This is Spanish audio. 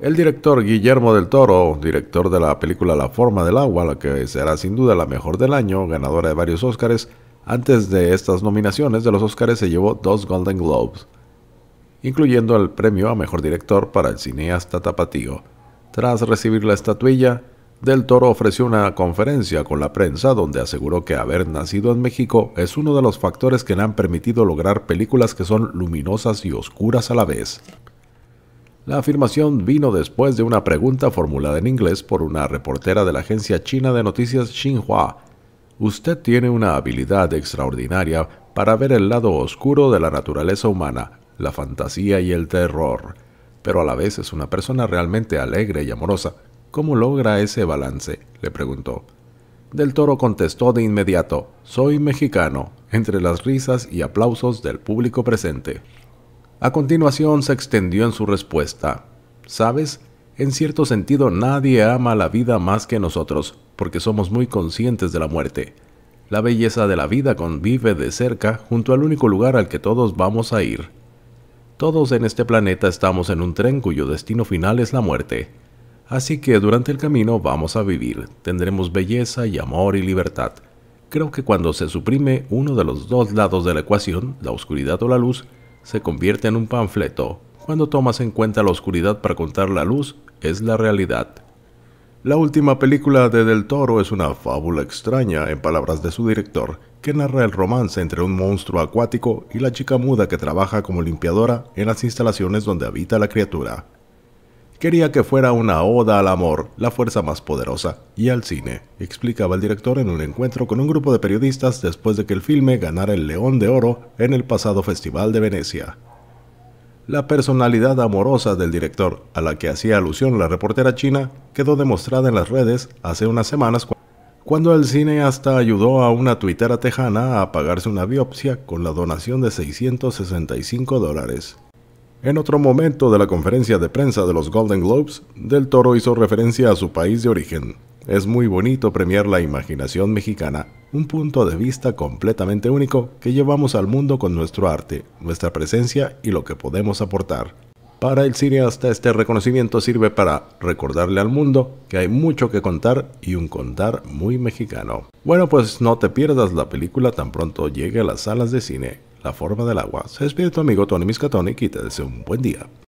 El director Guillermo del Toro, director de la película La forma del agua, la que será sin duda la mejor del año, ganadora de varios Óscares, antes de estas nominaciones de los Óscares se llevó dos Golden Globes, incluyendo el premio a mejor director para el cineasta Tapatío. Tras recibir la estatuilla, Del Toro ofreció una conferencia con la prensa donde aseguró que haber nacido en México es uno de los factores que le han permitido lograr películas que son luminosas y oscuras a la vez. La afirmación vino después de una pregunta formulada en inglés por una reportera de la agencia china de noticias Xinhua. Usted tiene una habilidad extraordinaria para ver el lado oscuro de la naturaleza humana, la fantasía y el terror, pero a la vez es una persona realmente alegre y amorosa. ¿Cómo logra ese balance? le preguntó. Del Toro contestó de inmediato, soy mexicano, entre las risas y aplausos del público presente. A continuación se extendió en su respuesta. ¿Sabes? En cierto sentido nadie ama la vida más que nosotros, porque somos muy conscientes de la muerte. La belleza de la vida convive de cerca junto al único lugar al que todos vamos a ir. Todos en este planeta estamos en un tren cuyo destino final es la muerte. Así que durante el camino vamos a vivir, tendremos belleza y amor y libertad. Creo que cuando se suprime uno de los dos lados de la ecuación, la oscuridad o la luz, se convierte en un panfleto cuando tomas en cuenta la oscuridad para contar la luz es la realidad. La última película de Del Toro es una fábula extraña, en palabras de su director, que narra el romance entre un monstruo acuático y la chica muda que trabaja como limpiadora en las instalaciones donde habita la criatura. Quería que fuera una oda al amor, la fuerza más poderosa, y al cine, explicaba el director en un encuentro con un grupo de periodistas después de que el filme ganara el León de Oro en el pasado Festival de Venecia. La personalidad amorosa del director, a la que hacía alusión la reportera china, quedó demostrada en las redes hace unas semanas cuando el cineasta ayudó a una tuitera tejana a pagarse una biopsia con la donación de 665 dólares. En otro momento de la conferencia de prensa de los Golden Globes, Del Toro hizo referencia a su país de origen. Es muy bonito premiar la imaginación mexicana, un punto de vista completamente único que llevamos al mundo con nuestro arte, nuestra presencia y lo que podemos aportar. Para el cineasta este reconocimiento sirve para recordarle al mundo que hay mucho que contar y un contar muy mexicano. Bueno pues no te pierdas la película tan pronto llegue a las salas de cine la forma del agua. Se despide tu amigo Tony Miscatoni y te deseo un buen día.